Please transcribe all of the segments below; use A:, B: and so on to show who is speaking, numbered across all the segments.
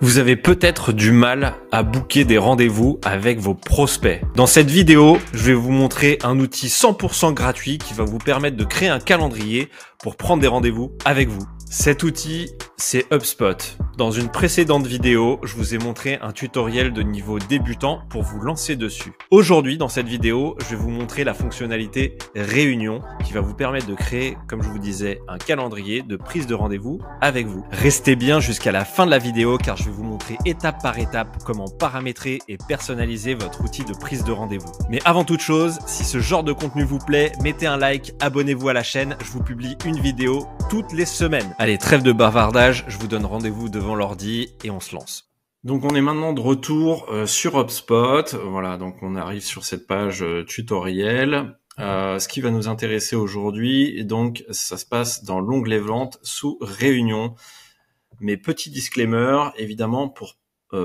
A: Vous avez peut-être du mal à booker des rendez-vous avec vos prospects. Dans cette vidéo, je vais vous montrer un outil 100% gratuit qui va vous permettre de créer un calendrier pour prendre des rendez-vous avec vous. Cet outil, c'est HubSpot. Dans une précédente vidéo, je vous ai montré un tutoriel de niveau débutant pour vous lancer dessus. Aujourd'hui, dans cette vidéo, je vais vous montrer la fonctionnalité Réunion qui va vous permettre de créer, comme je vous disais, un calendrier de prise de rendez-vous avec vous. Restez bien jusqu'à la fin de la vidéo car je vais vous montrer étape par étape comment paramétrer et personnaliser votre outil de prise de rendez-vous. Mais avant toute chose, si ce genre de contenu vous plaît, mettez un like, abonnez-vous à la chaîne, je vous publie une vidéo toutes les semaines. Allez, trêve de bavardage, je vous donne rendez-vous devant l'ordi et on se lance. Donc on est maintenant de retour euh, sur HubSpot. Voilà, donc on arrive sur cette page euh, tutoriel. Euh, ce qui va nous intéresser aujourd'hui, donc ça se passe dans l'onglet vente sous réunion. Mais petit disclaimer, évidemment, pour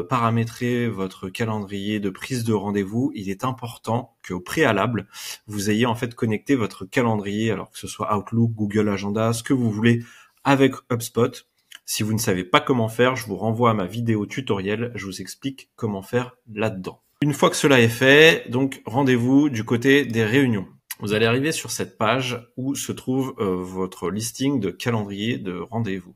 A: paramétrer votre calendrier de prise de rendez-vous, il est important qu'au préalable, vous ayez en fait connecté votre calendrier, alors que ce soit Outlook, Google Agenda, ce que vous voulez, avec HubSpot. Si vous ne savez pas comment faire, je vous renvoie à ma vidéo tutoriel, je vous explique comment faire là-dedans. Une fois que cela est fait, donc rendez-vous du côté des réunions. Vous allez arriver sur cette page où se trouve euh, votre listing de calendrier de rendez-vous.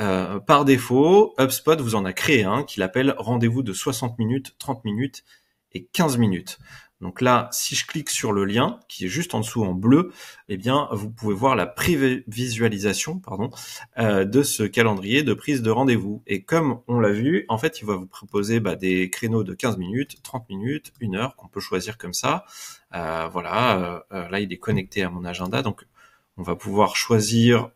A: Euh, par défaut, HubSpot vous en a créé un qui l'appelle rendez-vous de 60 minutes, 30 minutes et 15 minutes. Donc là, si je clique sur le lien qui est juste en dessous en bleu, eh bien, vous pouvez voir la prévisualisation pardon, euh, de ce calendrier de prise de rendez-vous. Et comme on l'a vu, en fait, il va vous proposer bah, des créneaux de 15 minutes, 30 minutes, une heure qu'on peut choisir comme ça. Euh, voilà, euh, là, il est connecté à mon agenda, donc on va pouvoir choisir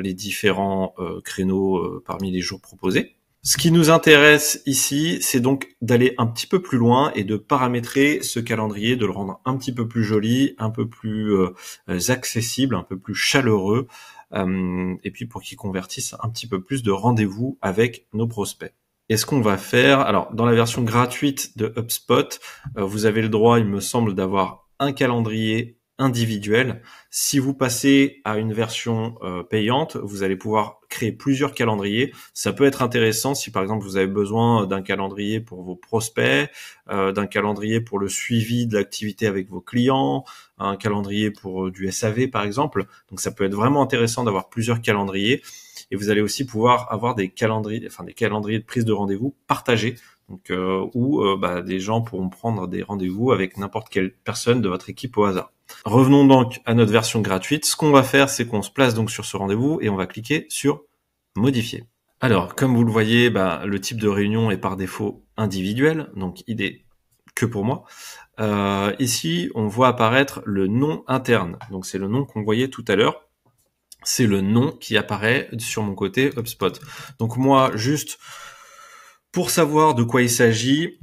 A: les différents créneaux parmi les jours proposés. Ce qui nous intéresse ici, c'est donc d'aller un petit peu plus loin et de paramétrer ce calendrier, de le rendre un petit peu plus joli, un peu plus euh, accessible, un peu plus chaleureux, euh, et puis pour qu'il convertisse un petit peu plus de rendez-vous avec nos prospects. Et ce qu'on va faire, alors dans la version gratuite de HubSpot, euh, vous avez le droit, il me semble, d'avoir un calendrier Individuel. Si vous passez à une version euh, payante, vous allez pouvoir créer plusieurs calendriers. Ça peut être intéressant si par exemple vous avez besoin euh, d'un calendrier pour vos prospects, euh, d'un calendrier pour le suivi de l'activité avec vos clients, un calendrier pour du SAV par exemple. Donc ça peut être vraiment intéressant d'avoir plusieurs calendriers. Et vous allez aussi pouvoir avoir des calendriers, enfin des calendriers de prise de rendez-vous partagés donc euh, où bah, des gens pourront prendre des rendez-vous avec n'importe quelle personne de votre équipe au hasard. Revenons donc à notre version gratuite. Ce qu'on va faire, c'est qu'on se place donc sur ce rendez-vous et on va cliquer sur modifier. Alors, comme vous le voyez, bah, le type de réunion est par défaut individuel, donc il que pour moi. Euh, ici, on voit apparaître le nom interne. Donc, c'est le nom qu'on voyait tout à l'heure. C'est le nom qui apparaît sur mon côté HubSpot. Donc, moi, juste pour savoir de quoi il s'agit,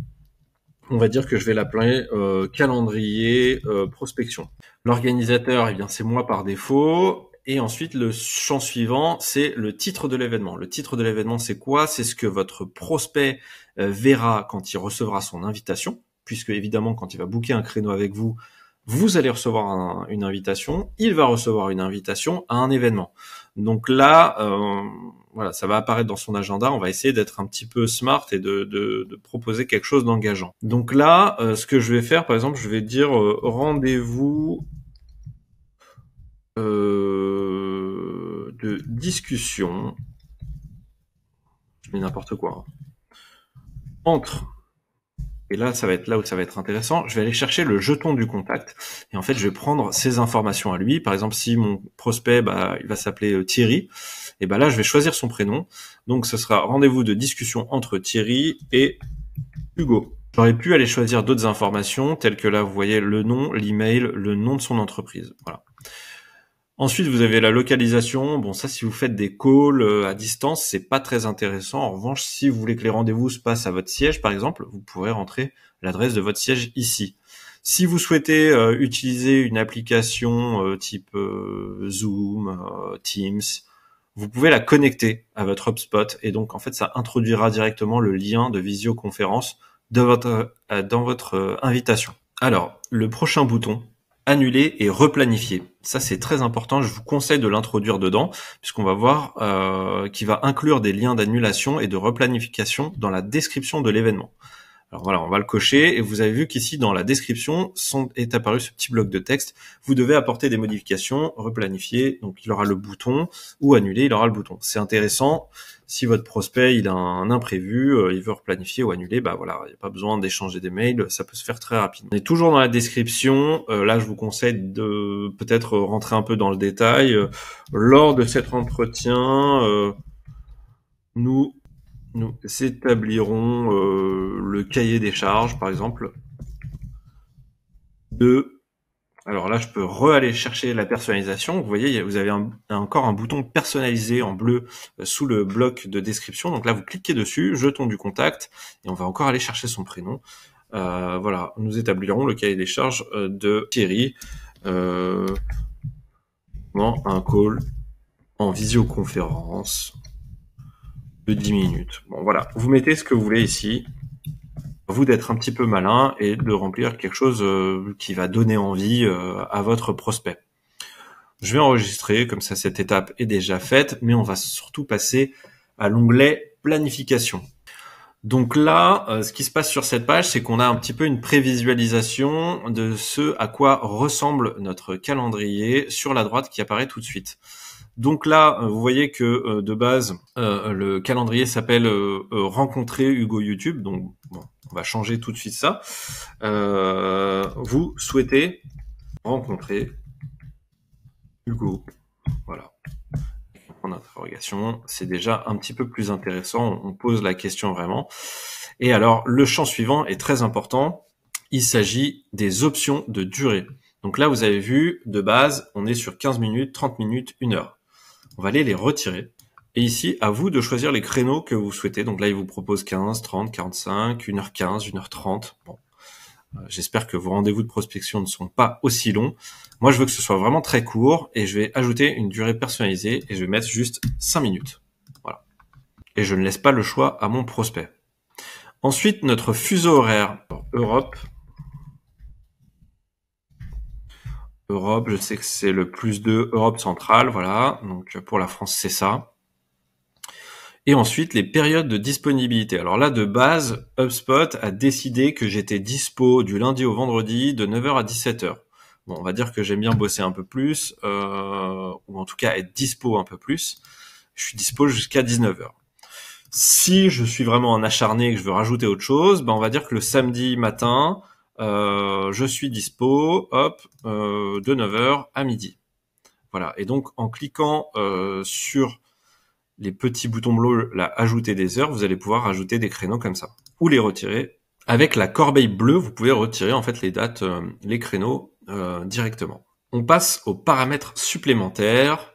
A: on va dire que je vais l'appeler euh, calendrier euh, prospection. L'organisateur, et eh bien, c'est moi par défaut. Et ensuite, le champ suivant, c'est le titre de l'événement. Le titre de l'événement, c'est quoi C'est ce que votre prospect euh, verra quand il recevra son invitation, puisque évidemment, quand il va booker un créneau avec vous, vous allez recevoir une invitation. Il va recevoir une invitation à un événement. Donc là, euh, voilà, ça va apparaître dans son agenda. On va essayer d'être un petit peu smart et de, proposer quelque chose d'engageant. Donc là, euh, ce que je vais faire, par exemple, je vais dire euh, rendez-vous de discussion. Je n'importe quoi. Hein. Entre et là, ça va être là où ça va être intéressant. Je vais aller chercher le jeton du contact. Et en fait, je vais prendre ces informations à lui. Par exemple, si mon prospect, bah, il va s'appeler euh, Thierry, et bah là, je vais choisir son prénom. Donc, ce sera rendez-vous de discussion entre Thierry et Hugo. J'aurais pu aller choisir d'autres informations telles que là, vous voyez le nom, l'email, le nom de son entreprise. Voilà. Ensuite, vous avez la localisation. Bon, ça, si vous faites des calls euh, à distance, c'est pas très intéressant. En revanche, si vous voulez que les rendez-vous se passent à votre siège, par exemple, vous pourrez rentrer l'adresse de votre siège ici. Si vous souhaitez euh, utiliser une application euh, type Zoom, Teams, vous pouvez la connecter à votre HubSpot et donc en fait ça introduira directement le lien de visioconférence dans votre invitation. Alors, le prochain bouton, annuler et replanifier. Ça, c'est très important. Je vous conseille de l'introduire dedans, puisqu'on va voir euh, qu'il va inclure des liens d'annulation et de replanification dans la description de l'événement. Alors voilà, on va le cocher et vous avez vu qu'ici dans la description est apparu ce petit bloc de texte. Vous devez apporter des modifications, replanifier, donc il aura le bouton ou annuler, il aura le bouton. C'est intéressant. Si votre prospect il a un imprévu, euh, il veut replanifier ou annuler, bah voilà, il n'y a pas besoin d'échanger des mails, ça peut se faire très rapidement. On est toujours dans la description. Euh, là, je vous conseille de peut-être rentrer un peu dans le détail. Euh, lors de cet entretien, nous nous établirons euh, le cahier des charges, par exemple, de... Alors là, je peux re-aller chercher la personnalisation. Vous voyez, vous avez encore un bouton personnalisé en bleu euh, sous le bloc de description. Donc là, vous cliquez dessus, jetons du contact, et on va encore aller chercher son prénom. Euh, voilà, nous établirons le cahier des charges de Thierry. un call en visioconférence 10 minutes. Bon, voilà. Vous mettez ce que vous voulez ici. Vous d'être un petit peu malin et de remplir quelque chose euh, qui va donner envie euh, à votre prospect. Je vais enregistrer, comme ça cette étape est déjà faite, mais on va surtout passer à l'onglet planification. Donc là, euh, ce qui se passe sur cette page, c'est qu'on a un petit peu une prévisualisation de ce à quoi ressemble notre calendrier sur la droite qui apparaît tout de suite. Donc là, euh, vous voyez que euh, de base, euh, le calendrier s'appelle Rencontrer Hugo YouTube. Donc on va changer tout de suite ça. vous souhaitez rencontrer Hugo. Voilà. En interrogation, c'est déjà un petit peu plus intéressant. On pose la question vraiment. Et alors, le champ suivant est très important. Il s'agit des options de durée. Donc là, vous avez vu, de base, on est sur 15 minutes, 30 minutes, 1 heure on va aller les retirer. Et ici, à vous de choisir les créneaux que vous souhaitez. Donc là, il vous propose 15, 30, 45, 1h15, 1h30. Bon. Euh, j'espère que vos rendez-vous de prospection ne sont pas aussi longs. Moi, je veux que ce soit vraiment très court et je vais ajouter une durée personnalisée et je vais mettre juste 5 minutes. Voilà. Et je ne laisse pas le choix à mon prospect. Ensuite, notre fuseau horaire Europe, Europe, je sais que c'est le plus de Europe centrale, voilà. Donc euh, pour la France, c'est ça. Et ensuite, les périodes de disponibilité. Alors là, de base, HubSpot a décidé que j'étais dispo du lundi au vendredi de 9h à 17h. Bon, on va dire que j'aime bien bosser un peu plus, euh, ou en tout cas être dispo un peu plus. Je suis dispo jusqu'à 19h. Si je suis vraiment un acharné et que je veux rajouter autre chose, ben, on va dire que le samedi matin, euh, je suis dispo, hop, euh, de 9h à midi. Voilà. Et donc, en cliquant euh, sur les petits boutons bleus, là, ajouter des heures, vous allez pouvoir ajouter des créneaux comme ça. Ou les retirer. Avec la corbeille bleue, vous pouvez retirer, en fait, les dates, les créneaux directement. On passe aux paramètres supplémentaires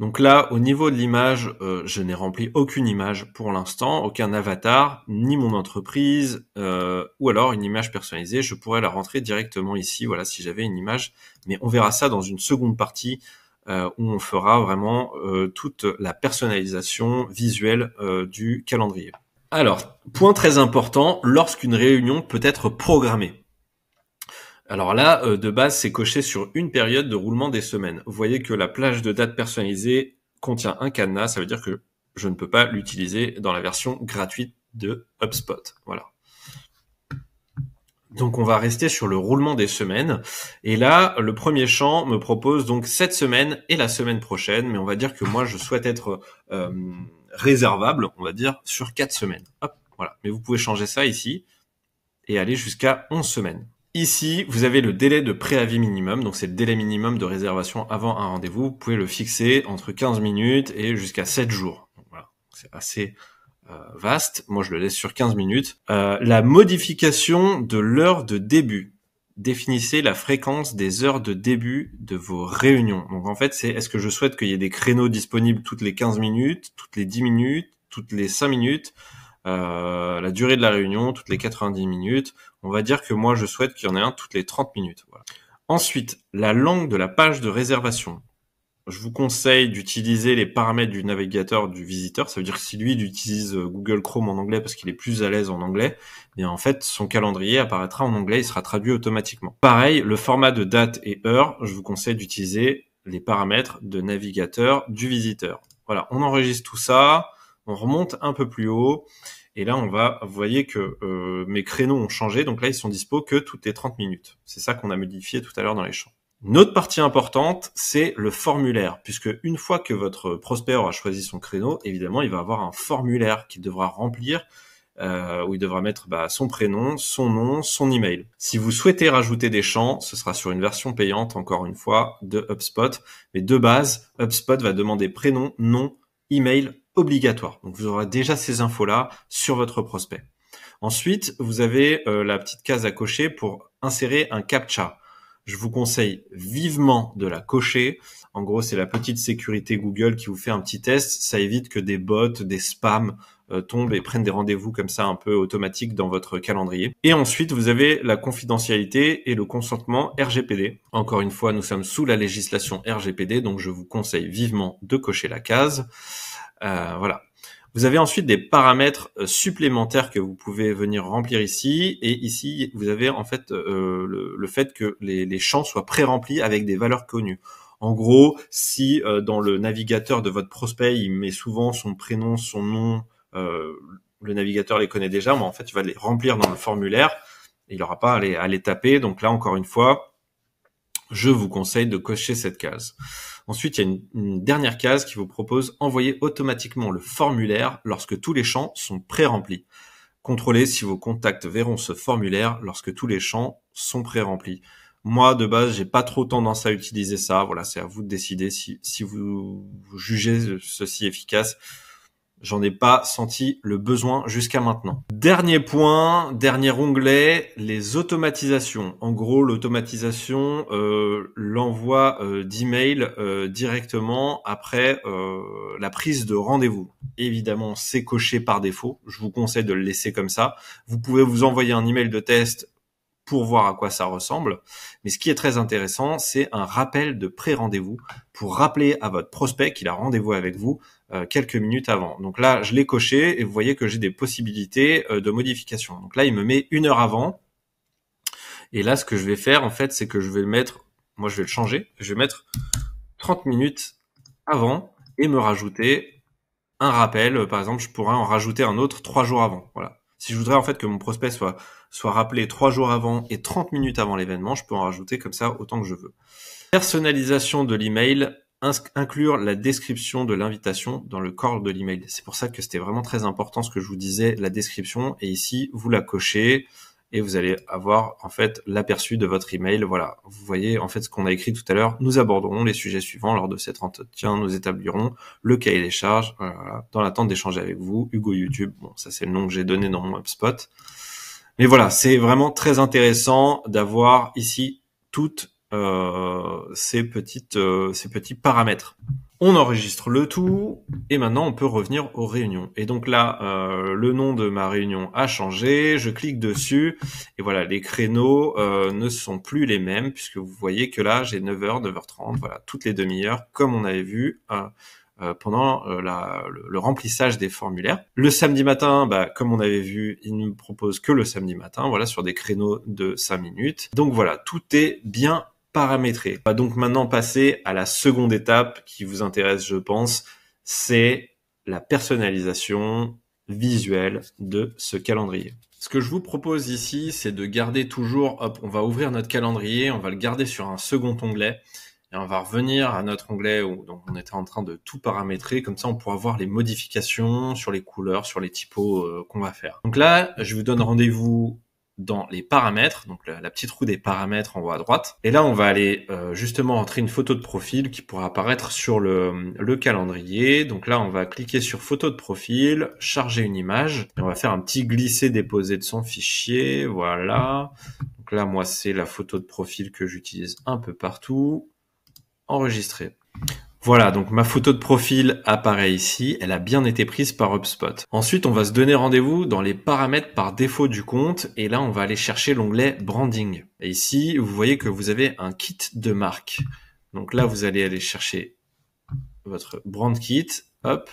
A: donc là, au niveau de l'image, euh, je n'ai rempli aucune image pour l'instant, aucun avatar, ni mon entreprise, euh, ou alors une image personnalisée. Je pourrais la rentrer directement ici, voilà, si j'avais une image. Mais on verra ça dans une seconde partie euh, où on fera vraiment toute la personnalisation visuelle du calendrier. Alors, point très important, lorsqu'une réunion peut être programmée. Alors là, euh, de base, c'est coché sur une période de roulement des semaines. Vous voyez que la plage de date personnalisée contient un cadenas, ça veut dire que je ne peux pas l'utiliser dans la version gratuite de HubSpot. Voilà. Donc on va rester sur le roulement des semaines. Et là, le premier champ me propose donc cette semaine et la semaine prochaine, mais on va dire que moi je souhaite être euh, réservable, on va dire, sur quatre semaines. Hop, voilà. Mais vous pouvez changer ça ici et aller jusqu'à 11 semaines. Ici, vous avez le délai de préavis minimum, donc c'est le délai minimum de réservation avant un rendez-vous. Vous pouvez le fixer entre 15 minutes et jusqu'à 7 jours. voilà, c'est assez euh, vaste. Moi, je le laisse sur 15 minutes. Euh, la modification de l'heure de début. Définissez la fréquence des heures de début de vos réunions. Donc en fait, c'est est-ce que je souhaite qu'il y ait des créneaux disponibles toutes les 15 minutes, toutes les 10 minutes, toutes les 5 minutes euh, la durée de la réunion toutes les 90 minutes. On va dire que moi, je souhaite qu'il y en ait un toutes les 30 minutes. Voilà. Ensuite, la langue de la page de réservation. Je vous conseille d'utiliser les paramètres du navigateur du visiteur. Ça veut dire que si lui il utilise euh, Google Chrome en anglais parce qu'il est plus à l'aise en anglais, eh en fait son calendrier apparaîtra en anglais, il sera traduit automatiquement. Pareil, le format de date et heure, je vous conseille d'utiliser les paramètres de navigateur du visiteur. Voilà, on enregistre tout ça on remonte un peu plus haut, et là on va, vous voyez que euh, mes créneaux ont changé, donc là ils sont dispo que toutes les 30 minutes. C'est ça qu'on a modifié tout à l'heure dans les champs. Une autre partie importante, c'est le formulaire, puisque une fois que votre prospect aura choisi son créneau, évidemment, il va avoir un formulaire qu'il devra remplir, euh, où il devra mettre bah, son prénom, son nom, son email. Si vous souhaitez rajouter des champs, ce sera sur une version payante, encore une fois, de HubSpot. Mais de base, HubSpot va demander prénom, nom, email, obligatoire. Donc vous aurez déjà ces infos-là sur votre prospect. Ensuite, vous avez euh, la petite case à cocher pour insérer un captcha. Je vous conseille vivement de la cocher. En gros, c'est la petite sécurité Google qui vous fait un petit test. Ça évite que des bots, des spams euh, tombent et prennent des rendez-vous comme ça un peu automatique dans votre calendrier. Et ensuite, vous avez la confidentialité et le consentement RGPD. Encore une fois, nous sommes sous la législation RGPD, donc je vous conseille vivement de cocher la case. Euh, voilà. Vous avez ensuite des paramètres euh, supplémentaires que vous pouvez venir remplir ici. Et ici, vous avez en fait euh, le, fait que les, champs soient pré-remplis avec des valeurs connues. En gros, si dans le navigateur de votre prospect, il met souvent son prénom, son nom, le navigateur les connaît déjà, mais en fait, il va les remplir dans le formulaire. il n'aura pas à les, à les taper. Donc là, encore une fois, je vous conseille de cocher cette case. Ensuite, il y a une, dernière case qui vous propose envoyer automatiquement le formulaire lorsque tous les champs sont pré-remplis. Contrôlez si vos contacts verront ce formulaire lorsque tous les champs sont pré-remplis. Moi, de base, j'ai pas trop tendance à utiliser ça. Voilà, c'est à vous de décider si vous jugez ceci efficace. J'en ai pas senti le besoin jusqu'à maintenant. Dernier point, dernier onglet, les automatisations. En gros, l'automatisation, euh, l'envoi de euh, d'email euh, directement après la prise de rendez-vous. Évidemment, c'est coché par défaut. Je vous conseille de le laisser comme ça. Vous pouvez vous envoyer un email de test pour voir à quoi ça ressemble. Mais ce qui est très intéressant, c'est un rappel de pré-rendez-vous pour rappeler à votre prospect qu'il a rendez-vous avec vous euh, quelques minutes avant. Donc là, je l'ai coché et vous voyez que j'ai des possibilités euh, de modification. Donc là, il me met une heure avant. Et là, ce que je vais faire, en fait, c'est que je vais le mettre, moi, je vais le changer. Je vais mettre 30 minutes avant et me rajouter un rappel. Par exemple, je pourrais en rajouter un autre trois jours avant. Voilà. Si je voudrais, en fait, que mon prospect soit soit rappelé trois jours avant et 30 minutes avant l'événement. Je peux en rajouter comme ça autant que je veux. Personnalisation de l'email, inclure la description de l'invitation dans le corps de l'email. C'est pour ça que c'était vraiment très important ce que je vous disais, la description. Et ici, vous la cochez et vous allez avoir en fait l'aperçu de votre email. Voilà, vous voyez en fait ce qu'on a écrit tout à l'heure. Nous aborderons les sujets suivants lors de cet entretien. Nous établirons le cahier des charges dans l'attente d'échanger avec vous. Hugo YouTube, bon ça c'est le nom que j'ai donné dans mon HubSpot. Mais voilà, c'est vraiment très intéressant d'avoir ici toutes euh, ces petites euh, ces petits paramètres. On enregistre le tout et maintenant on peut revenir aux réunions. Et donc là, euh, le nom de ma réunion a changé. Je clique dessus et voilà, les créneaux ne sont plus les mêmes puisque vous voyez que là j'ai 9h, 9h30, voilà, toutes les demi-heures comme on avait vu. Euh, pendant euh, la, le, remplissage des formulaires. Le samedi matin, bah, comme on avait vu, il ne propose que le samedi matin, voilà, sur des créneaux de 5 minutes. Donc voilà, tout est bien paramétré. On bah, va donc maintenant passer à la seconde étape qui vous intéresse, je pense, c'est la personnalisation visuelle de ce calendrier. Ce que je vous propose ici, c'est de garder toujours, hop, on va ouvrir notre calendrier, on va le garder sur un second onglet et on va revenir à notre onglet où on était en train de tout paramétrer. Comme ça, on pourra voir les modifications sur les couleurs, sur les typos euh, qu'on va faire. Donc là, je vous donne rendez-vous dans les paramètres, donc la, petite roue des paramètres en haut à droite. Et là, on va aller euh, justement entrer une photo de profil qui pourra apparaître sur le, calendrier. Donc là, on va cliquer sur photo de profil, charger une image, et on va faire un petit glisser-déposer de son fichier. Voilà. Donc là, moi, c'est la photo de profil que j'utilise un peu partout. Voilà, donc ma photo de profil apparaît ici, elle a bien été prise par HubSpot. Ensuite, on va se donner rendez-vous dans les paramètres par défaut du compte, et là, on va aller chercher l'onglet Branding. Et ici, vous voyez que vous avez un kit de marque. Donc là, vous allez aller chercher votre brand kit, hop,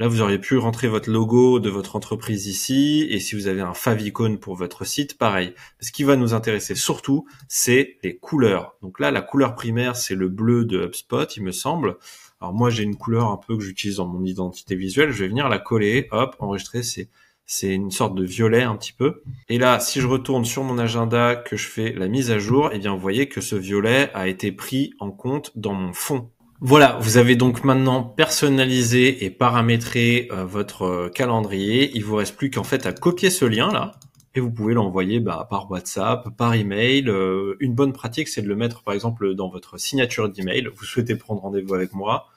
A: Là, vous auriez pu rentrer votre logo de votre entreprise ici, et si vous avez un favicon pour votre site, pareil. Ce qui va nous intéresser surtout, c'est les couleurs. Donc là, la couleur primaire, c'est le bleu de HubSpot, il me semble. Alors moi, j'ai une couleur un peu que j'utilise dans mon identité visuelle, je vais venir la coller, hop, enregistrer, c'est c'est une sorte de violet un petit peu. Et là, si je retourne sur mon agenda, que je fais la mise à jour, et eh bien, vous voyez que ce violet a été pris en compte dans mon fond. Voilà, vous avez donc maintenant personnalisé et paramétré euh, votre euh, calendrier. Il vous reste plus qu'en fait à copier ce lien là et vous pouvez l'envoyer bah, par WhatsApp, par email. Euh, une bonne pratique, c'est de le mettre par exemple dans votre signature d'email. Vous souhaitez prendre rendez-vous avec moi,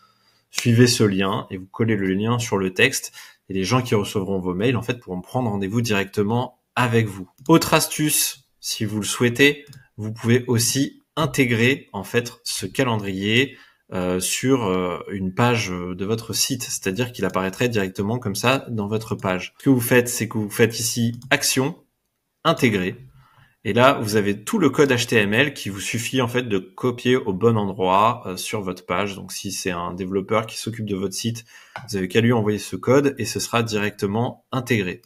A: suivez ce lien et vous collez le lien sur le texte. Et les gens qui recevront vos mails en fait pourront prendre rendez-vous directement avec vous. Autre astuce, si vous le souhaitez, vous pouvez aussi intégrer en fait ce calendrier euh, sur euh, une page euh, de votre site, c'est-à-dire qu'il apparaîtrait directement comme ça dans votre page. Ce que vous faites, c'est que vous faites ici action intégrer. Et là, vous avez tout le code HTML qui vous suffit en fait de copier au bon endroit sur votre page. Donc si c'est un développeur qui s'occupe de votre site, vous avez qu'à lui envoyer ce code et ce sera directement intégré.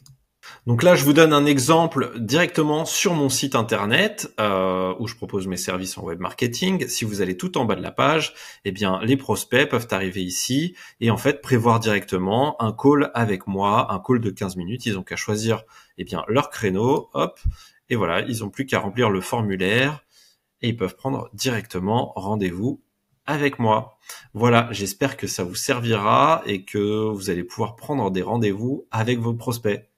A: Donc là, je vous donne un exemple directement sur mon site internet euh, où je propose mes services en web marketing. Si vous allez tout en bas de la page, eh bien les prospects peuvent arriver ici et en fait prévoir directement un call avec moi, un call de 15 minutes. Ils ont qu'à choisir eh bien leur créneau, hop, et voilà, ils n'ont plus qu'à remplir le formulaire et ils peuvent prendre directement rendez-vous avec moi. Voilà, j'espère que ça vous servira et que vous allez pouvoir prendre des rendez-vous avec vos prospects.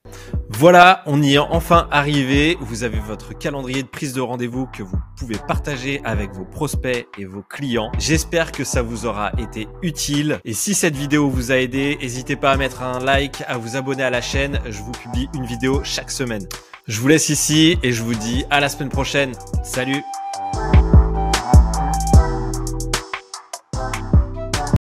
A: Voilà, on y est enfin arrivé. Vous avez votre calendrier de prise de rendez-vous que vous pouvez partager avec vos prospects et vos clients. J'espère que ça vous aura été utile. Et si cette vidéo vous a aidé, n'hésitez pas à mettre un like, à vous abonner à la chaîne. Je vous publie une vidéo chaque semaine. Je vous laisse ici et je vous dis à la semaine prochaine. Salut